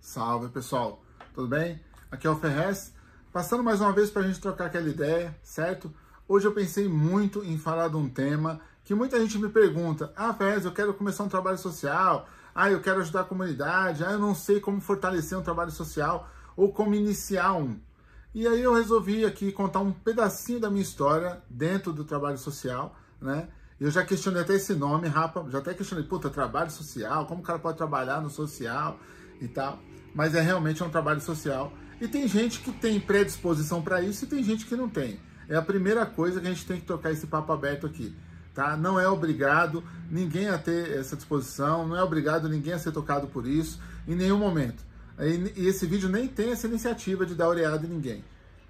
Salve pessoal, tudo bem? Aqui é o Ferrez, passando mais uma vez para a gente trocar aquela ideia, certo? Hoje eu pensei muito em falar de um tema que muita gente me pergunta: Ah, Ferrez, eu quero começar um trabalho social, ah, eu quero ajudar a comunidade, ah, eu não sei como fortalecer um trabalho social ou como iniciar um. E aí eu resolvi aqui contar um pedacinho da minha história dentro do trabalho social, né? Eu já questionei até esse nome, rapa, já até questionei, puta, trabalho social, como o cara pode trabalhar no social e tal mas é realmente um trabalho social. E tem gente que tem predisposição para isso e tem gente que não tem. É a primeira coisa que a gente tem que tocar esse papo aberto aqui. Tá? Não é obrigado ninguém a ter essa disposição, não é obrigado ninguém a ser tocado por isso em nenhum momento. E, e esse vídeo nem tem essa iniciativa de dar oreada em ninguém,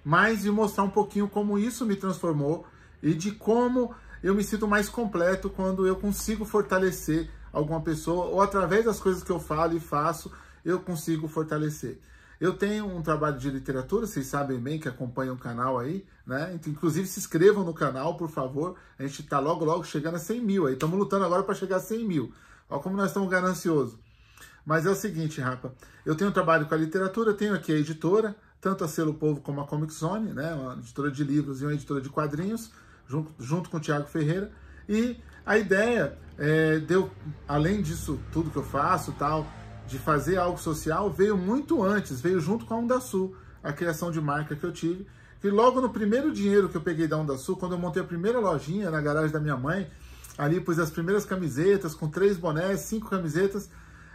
mas de mostrar um pouquinho como isso me transformou e de como eu me sinto mais completo quando eu consigo fortalecer alguma pessoa ou através das coisas que eu falo e faço eu consigo fortalecer. Eu tenho um trabalho de literatura, vocês sabem bem que acompanham o canal aí, né? Então, inclusive se inscrevam no canal, por favor. A gente está logo, logo chegando a 100 mil aí. Estamos lutando agora para chegar a 100 mil. Olha como nós estamos gananciosos. Mas é o seguinte, rapa. Eu tenho um trabalho com a literatura, tenho aqui a editora, tanto a Selo Povo como a Comic Zone, né? Uma editora de livros e uma editora de quadrinhos, junto, junto com o Tiago Ferreira. E a ideia é, deu, além disso, tudo que eu faço tal, de fazer algo social veio muito antes, veio junto com a Onda Sul, a criação de marca que eu tive. E logo no primeiro dinheiro que eu peguei da Onda Sul, quando eu montei a primeira lojinha na garagem da minha mãe, ali pus as primeiras camisetas, com três bonés, cinco camisetas,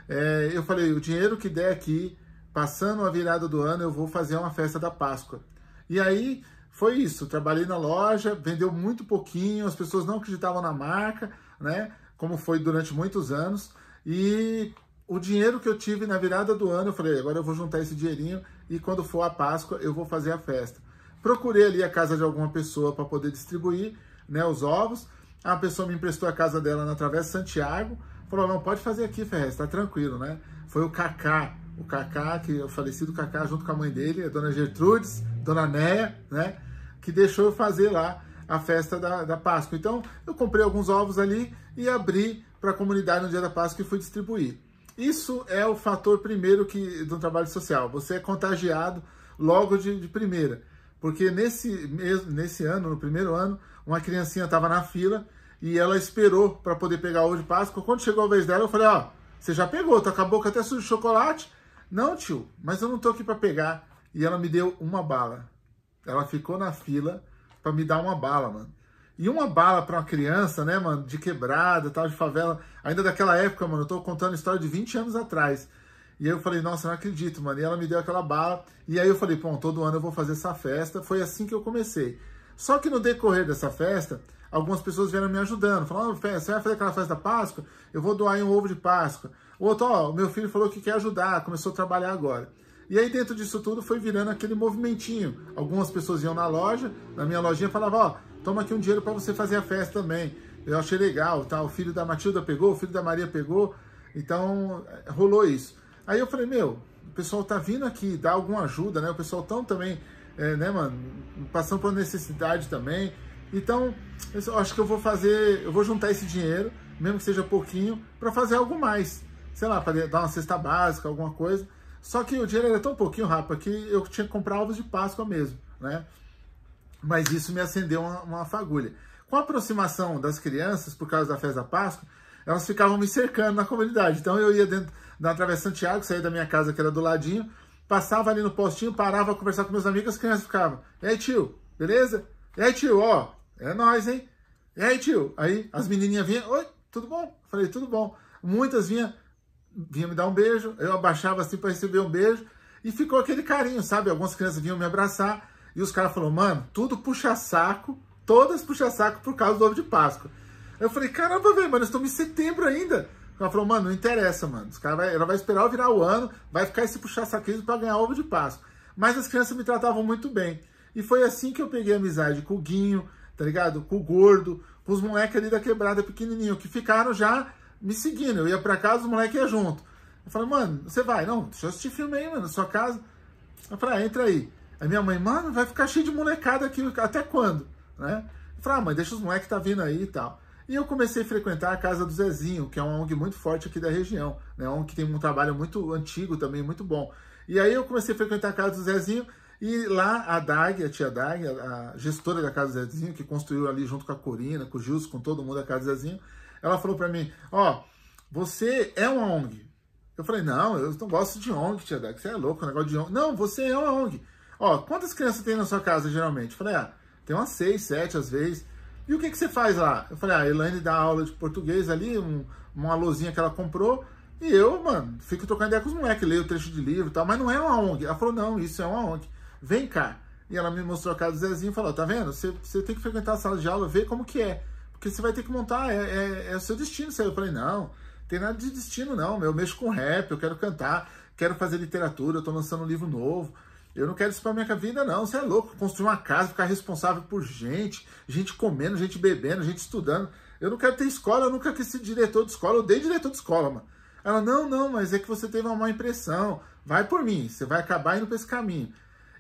é, eu falei, o dinheiro que der aqui, passando a virada do ano, eu vou fazer uma festa da Páscoa. E aí foi isso, trabalhei na loja, vendeu muito pouquinho, as pessoas não acreditavam na marca, né? Como foi durante muitos anos. E o dinheiro que eu tive na virada do ano, eu falei, agora eu vou juntar esse dinheirinho e quando for a Páscoa eu vou fazer a festa. Procurei ali a casa de alguma pessoa para poder distribuir né, os ovos. A pessoa me emprestou a casa dela na Travessa Santiago. Falou, não, pode fazer aqui, Ferrez, tá tranquilo, né? Foi o Cacá, o Cacá, que o falecido Cacá, junto com a mãe dele, a dona Gertrudes, dona Néia, né? Que deixou eu fazer lá a festa da, da Páscoa. Então, eu comprei alguns ovos ali e abri para a comunidade no dia da Páscoa e fui distribuir. Isso é o fator primeiro que, do trabalho social. Você é contagiado logo de, de primeira. Porque nesse, nesse ano, no primeiro ano, uma criancinha estava na fila e ela esperou para poder pegar o ovo de Páscoa. Quando chegou a vez dela, eu falei, ó, você já pegou, tá com a boca até suja de chocolate? Não, tio, mas eu não tô aqui para pegar. E ela me deu uma bala. Ela ficou na fila para me dar uma bala, mano. E uma bala para uma criança, né, mano, de quebrada, tal, de favela, ainda daquela época, mano, eu tô contando a história de 20 anos atrás. E aí eu falei, nossa, não acredito, mano. E ela me deu aquela bala. E aí eu falei, bom, todo ano eu vou fazer essa festa. Foi assim que eu comecei. Só que no decorrer dessa festa, algumas pessoas vieram me ajudando. Falaram, oh, você vai fazer aquela festa da Páscoa? Eu vou doar um ovo de Páscoa. O outro, ó, oh, meu filho falou que quer ajudar, começou a trabalhar agora. E aí dentro disso tudo foi virando aquele movimentinho. Algumas pessoas iam na loja, na minha lojinha, falavam, ó, oh, toma aqui um dinheiro para você fazer a festa também. Eu achei legal, tá? O filho da Matilda pegou, o filho da Maria pegou, então rolou isso. Aí eu falei, meu, o pessoal tá vindo aqui, dá alguma ajuda, né? O pessoal tão também, é, né, mano, passando por necessidade também. Então, eu acho que eu vou fazer, eu vou juntar esse dinheiro, mesmo que seja pouquinho, para fazer algo mais. Sei lá, para dar uma cesta básica, alguma coisa. Só que o dinheiro era tão pouquinho, rapa, que eu tinha que comprar ovos de Páscoa mesmo, né? mas isso me acendeu uma, uma fagulha. Com a aproximação das crianças, por causa da festa da Páscoa, elas ficavam me cercando na comunidade. Então eu ia dentro da Travessa Santiago, saía da minha casa que era do ladinho, passava ali no postinho, parava a conversar com meus amigos, as crianças ficavam, e aí tio, beleza? E aí tio, ó, é nós, hein? E aí tio? Aí as menininhas vinham, oi, tudo bom? falei, tudo bom. Muitas vinham, vinham me dar um beijo, eu abaixava assim para receber um beijo, e ficou aquele carinho, sabe? Algumas crianças vinham me abraçar, e os caras falaram, mano, tudo puxa saco, todas puxa saco por causa do ovo de Páscoa. Eu falei, caramba, velho, mano, estamos em setembro ainda. Ela falou, mano, não interessa, mano. Os cara vai, ela vai esperar eu virar o ano, vai ficar esse puxar saquismo para ganhar ovo de Páscoa. Mas as crianças me tratavam muito bem. E foi assim que eu peguei amizade com o Guinho, tá ligado? Com o Gordo, com os moleques ali da quebrada pequenininho, que ficaram já me seguindo. Eu ia para casa, os moleques iam junto. Eu falei, mano, você vai? Não, deixa eu assistir filme aí, mano, na sua casa. Eu falei, ah, entra aí. Aí minha mãe, mano, vai ficar cheio de molecada aqui até quando? Né? falei, ah, mãe, deixa os moleques tá vindo aí e tal. E eu comecei a frequentar a casa do Zezinho, que é uma ONG muito forte aqui da região, né? Uma ONG que tem um trabalho muito antigo também, muito bom. E aí eu comecei a frequentar a casa do Zezinho, e lá a Dag, a tia Dag, a, gestora da casa do Zezinho, que construiu ali junto com a Corina, com o Gilson, com todo mundo a casa do Zezinho, ela falou para mim: Ó, oh, você é uma ONG. Eu falei: Não, eu não gosto de ONG, tia Dag, você é louco, negócio de ONG. Não, você é uma ONG. Ó, quantas crianças tem na sua casa geralmente? Eu falei, ah, tem umas seis, sete às vezes. E o que, que você faz lá? Eu falei, ah, a Elaine dá aula de português ali, um, uma lozinha que ela comprou. E eu, mano, fico trocando ideia com os moleques, leio trecho de livro e tal, mas não é uma ONG. Ela falou, não, isso é uma ONG. Vem cá. E ela me mostrou a casa do Zezinho e falou, tá vendo? Você, tem que frequentar a sala de aula, ver como que é. Porque você vai ter que montar, é, é, é o seu destino. Eu falei, não, tem nada de destino não, meu. Eu mexo com rap, eu quero cantar, quero fazer literatura, eu tô lançando um livro novo. Eu não quero isso pra minha vida, não. Você é louco. Construir uma casa, ficar responsável por gente, gente comendo, gente bebendo, gente estudando. Eu não quero ter escola, eu nunca quis ser diretor de escola. Eu dei diretor de escola, mano. Ela, não, não, mas é que você teve uma má impressão. Vai por mim, você vai acabar indo pra esse caminho.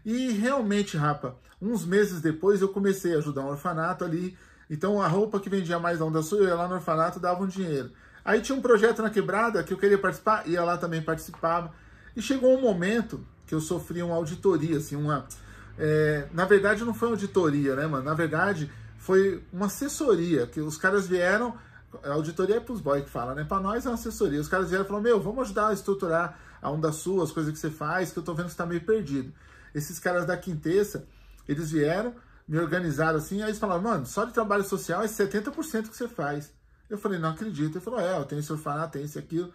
E realmente, rapa, uns meses depois eu comecei a ajudar um orfanato ali. Então a roupa que vendia mais da Onda sua, eu ia lá no orfanato dava um dinheiro. Aí tinha um projeto na quebrada que eu queria participar, ia lá também participava. E chegou um momento que eu sofri uma auditoria, assim, uma. É, na verdade, não foi auditoria, né, mano? Na verdade, foi uma assessoria, que os caras vieram. A auditoria é pros boys que fala, né? Pra nós é uma assessoria. Os caras vieram e falaram: Meu, vamos ajudar a estruturar a onda sua, as coisas que você faz, que eu tô vendo que você tá meio perdido. Esses caras da Quintessa, eles vieram, me organizaram assim, aí eles falaram: Mano, só de trabalho social é 70% que você faz. Eu falei: Não acredito. Ele falou: É, eu tenho esse orfanato, tenho isso aquilo.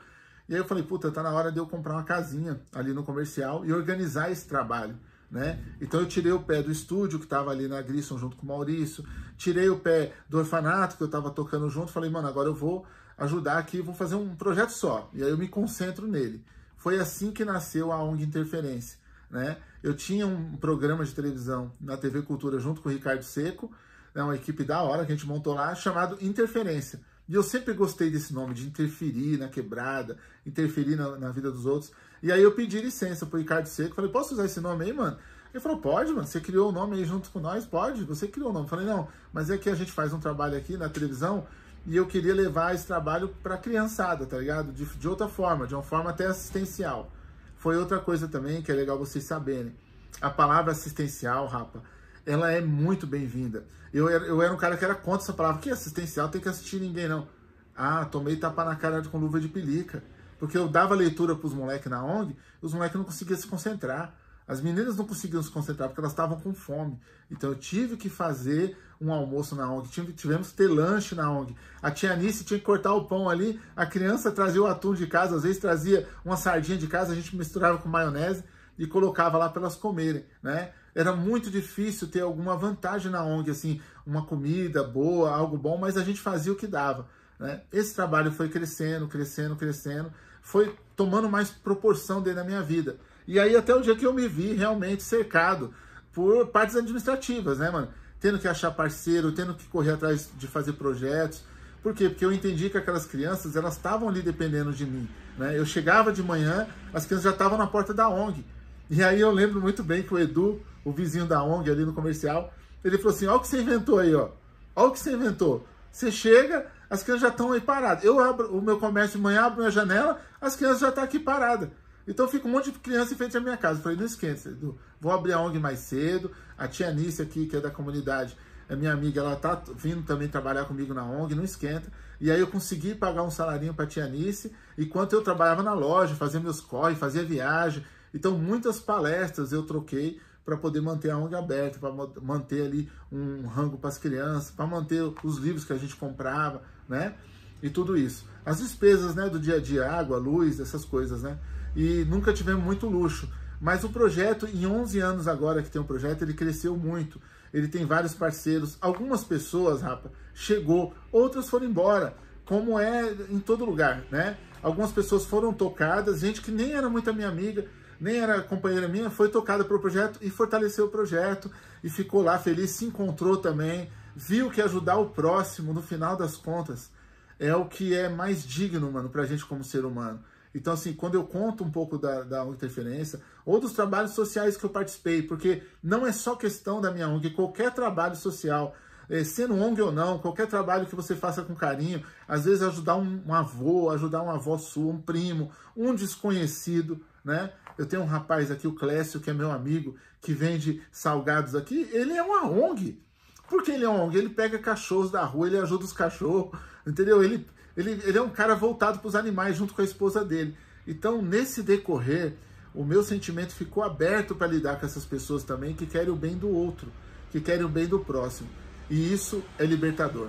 E aí eu falei, puta, tá na hora de eu comprar uma casinha ali no comercial e organizar esse trabalho. Né? Então eu tirei o pé do estúdio que estava ali na Grisson junto com o Maurício, tirei o pé do orfanato que eu estava tocando junto, falei, mano, agora eu vou ajudar aqui, vou fazer um projeto só. E aí eu me concentro nele. Foi assim que nasceu a ONG Interferência, né? Eu tinha um programa de televisão na TV Cultura junto com o Ricardo Seco, né, uma equipe da hora que a gente montou lá, chamado Interferência. E eu sempre gostei desse nome, de interferir na quebrada, interferir na, na vida dos outros. E aí eu pedi licença pro Ricardo Seco, falei, posso usar esse nome aí, mano? Ele falou, pode, mano, você criou o nome aí junto com nós, pode, você criou o nome. Eu falei, não, mas é que a gente faz um trabalho aqui na televisão e eu queria levar esse trabalho pra criançada, tá ligado? De, de outra forma, de uma forma até assistencial. Foi outra coisa também que é legal vocês saberem. A palavra assistencial, rapa, ela é muito bem-vinda. Eu, eu era um cara que era contra essa palavra, que assistencial tem que assistir ninguém, não. Ah, tomei tapa na cara com luva de pelica. Porque eu dava leitura para os moleques na ONG, os moleques não conseguiam se concentrar. As meninas não conseguiam se concentrar porque elas estavam com fome. Então eu tive que fazer um almoço na ONG, tivemos que ter lanche na ONG. A tia Anice tinha que cortar o pão ali, a criança trazia o atum de casa, às vezes trazia uma sardinha de casa, a gente misturava com maionese e colocava lá para elas comerem, né? era muito difícil ter alguma vantagem na ONG, assim, uma comida boa, algo bom, mas a gente fazia o que dava. Né? Esse trabalho foi crescendo, crescendo, crescendo, foi tomando mais proporção dentro da minha vida. E aí até o dia que eu me vi realmente cercado por partes administrativas, né, mano? Tendo que achar parceiro, tendo que correr atrás de fazer projetos. Por quê? Porque eu entendi que aquelas crianças, elas estavam ali dependendo de mim, né? Eu chegava de manhã, as crianças já estavam na porta da ONG. E aí eu lembro muito bem que o Edu, o vizinho da ONG ali no comercial, ele falou assim: olha o que você inventou aí, ó. Olha o que você inventou. Você chega, as crianças já estão aí paradas. Eu abro o meu comércio de manhã, abro minha janela, as crianças já estão tá aqui paradas. Então fica um monte de criança em frente à minha casa. Eu falei, não esqueça, Edu. Vou abrir a ONG mais cedo. A tia Anice aqui, que é da comunidade, é minha amiga, ela tá vindo também trabalhar comigo na ONG, não esquenta. E aí eu consegui pagar um salarinho para a tia Anice, enquanto eu trabalhava na loja, fazia meus corre, fazia viagem, então, muitas palestras eu troquei para poder manter a ONG aberta, para manter ali um rango para as crianças, para manter os livros que a gente comprava, né? E tudo isso. As despesas, né, do dia a dia, água, luz, essas coisas, né? E nunca tivemos muito luxo. Mas o projeto, em 11 anos agora que tem o um projeto, ele cresceu muito. Ele tem vários parceiros. Algumas pessoas, rapa, chegou, outras foram embora, como é em todo lugar, né? Algumas pessoas foram tocadas, gente que nem era muito minha amiga, nem era companheira minha, foi tocada para o projeto e fortaleceu o projeto e ficou lá feliz, se encontrou também, viu que ajudar o próximo, no final das contas, é o que é mais digno, mano, para a gente como ser humano. Então, assim, quando eu conto um pouco da, da interferência, ou dos trabalhos sociais que eu participei, porque não é só questão da minha ONG, qualquer trabalho social, é, sendo ONG ou não, qualquer trabalho que você faça com carinho, às vezes ajudar um, um avô, ajudar uma avó sua, um primo, um desconhecido, né? Eu tenho um rapaz aqui, o Clécio, que é meu amigo, que vende salgados aqui. Ele é uma ONG. Por que ele é uma ONG? Ele pega cachorros da rua, ele ajuda os cachorros, entendeu? Ele, ele, ele é um cara voltado para os animais junto com a esposa dele. Então, nesse decorrer, o meu sentimento ficou aberto para lidar com essas pessoas também que querem o bem do outro, que querem o bem do próximo. E isso é libertador.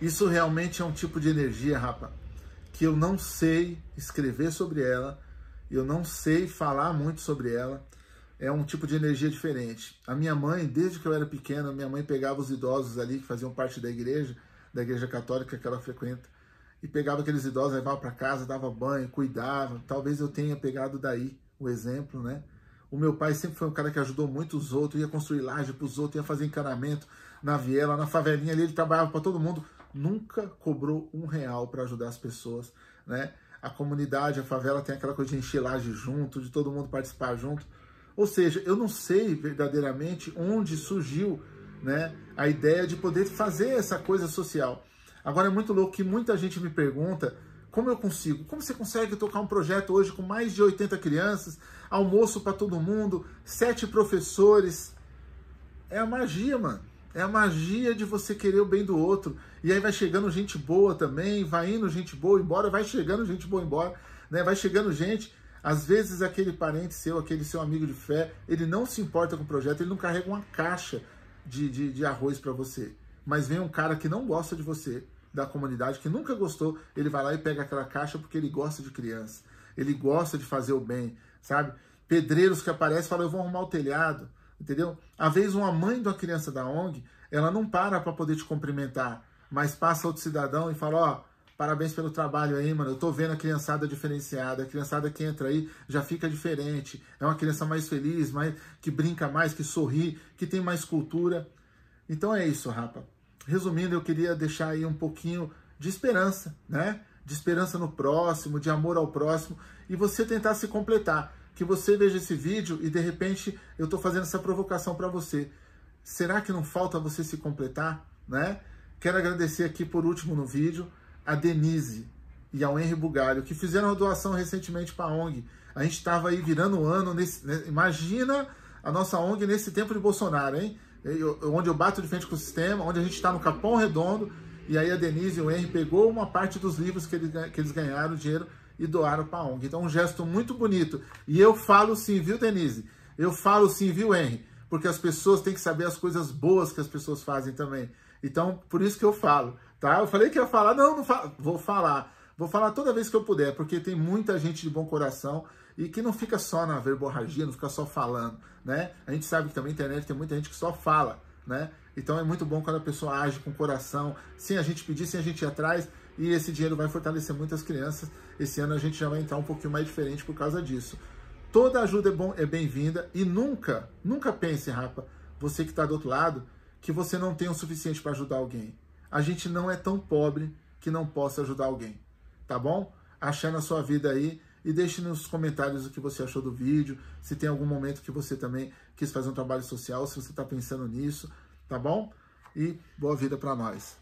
Isso realmente é um tipo de energia, rapaz que eu não sei escrever sobre ela, eu não sei falar muito sobre ela. É um tipo de energia diferente. A minha mãe, desde que eu era pequena, minha mãe pegava os idosos ali que faziam parte da igreja, da igreja católica que ela frequenta, e pegava aqueles idosos, levava para casa, dava banho, cuidava. Talvez eu tenha pegado daí o exemplo, né? O meu pai sempre foi um cara que ajudou muito os outros, ia construir laje para os outros, ia fazer encanamento na viela, na favelinha ali, ele trabalhava para todo mundo nunca cobrou um real para ajudar as pessoas, né? A comunidade, a favela tem aquela coisa de encher laje junto, de todo mundo participar junto. Ou seja, eu não sei verdadeiramente onde surgiu né, a ideia de poder fazer essa coisa social. Agora é muito louco que muita gente me pergunta como eu consigo? Como você consegue tocar um projeto hoje com mais de 80 crianças, almoço para todo mundo, sete professores? É a magia, mano. É a magia de você querer o bem do outro. E aí vai chegando gente boa também, vai indo gente boa embora, vai chegando gente boa embora, né? Vai chegando gente. Às vezes aquele parente seu, aquele seu amigo de fé, ele não se importa com o projeto, ele não carrega uma caixa de, de, de arroz para você. Mas vem um cara que não gosta de você, da comunidade, que nunca gostou, ele vai lá e pega aquela caixa porque ele gosta de criança. Ele gosta de fazer o bem, sabe? Pedreiros que aparecem e falam, eu vou arrumar o telhado entendeu? Às vezes uma mãe da criança da ONG, ela não para para poder te cumprimentar, mas passa outro cidadão e fala, ó, oh, parabéns pelo trabalho aí, mano, eu tô vendo a criançada diferenciada, a criançada que entra aí já fica diferente, é uma criança mais feliz, mais, que brinca mais, que sorri, que tem mais cultura. Então é isso, rapa. Resumindo, eu queria deixar aí um pouquinho de esperança, né? De esperança no próximo, de amor ao próximo, e você tentar se completar que você veja esse vídeo e de repente eu estou fazendo essa provocação para você. Será que não falta você se completar? Né? Quero agradecer aqui por último no vídeo a Denise e ao Henry Bugalho, que fizeram uma doação recentemente para a ONG. A gente estava aí virando o ano, nesse, né? imagina a nossa ONG nesse tempo de Bolsonaro, hein? Eu, onde eu bato de frente com o sistema, onde a gente está no Capão Redondo, e aí a Denise e o Henry pegou uma parte dos livros que, que eles ganharam, dinheiro, e doaram para a ONG. Então, é um gesto muito bonito. E eu falo sim, viu, Denise? Eu falo sim, viu, Henry? Porque as pessoas têm que saber as coisas boas que as pessoas fazem também. Então, por isso que eu falo, tá? Eu falei que ia falar, não, não fa vou falar. Vou falar toda vez que eu puder, porque tem muita gente de bom coração e que não fica só na verborragia, não fica só falando, né? A gente sabe que também na internet tem muita gente que só fala, né? Então é muito bom quando a pessoa age com coração, sem a gente pedir, sem a gente ir atrás, e esse dinheiro vai fortalecer muitas crianças esse ano a gente já vai entrar um pouquinho mais diferente por causa disso. Toda ajuda é, bom, é bem-vinda e nunca, nunca pense, rapa, você que está do outro lado, que você não tem o suficiente para ajudar alguém. A gente não é tão pobre que não possa ajudar alguém, tá bom? Achando a sua vida aí e deixe nos comentários o que você achou do vídeo, se tem algum momento que você também quis fazer um trabalho social, se você está pensando nisso, tá bom? E boa vida para nós.